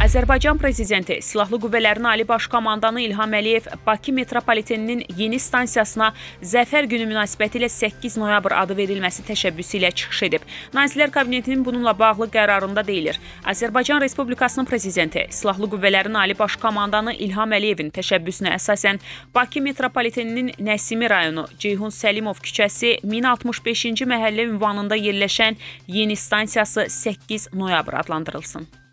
Azərbaycan prezidenti Silahlı Qüvvələrin Ali Baş Komandanı İlham Əliyev Bakı metropoliteninin yeni stansiyasına Zəfər Günü münasibətilə 8 noyabr adı verilməsi təşəbbüsü ilə çıxış edib. Nazirlər Kabinetinin bununla bağlı qərarında deyilir. Azərbaycan Respublikasının prezidenti Silahlı Qüvvələrin Ali Baş Komandanı İlham Əliyevin təşəbbüsünə əsasən Bakı metropoliteninin Nəsimi rayonu Ceyhun Səlimov küçəsi 1065-ci məhəllə ünvanında yerləşən yeni stansiyası 8 noyabr adlandırılsın.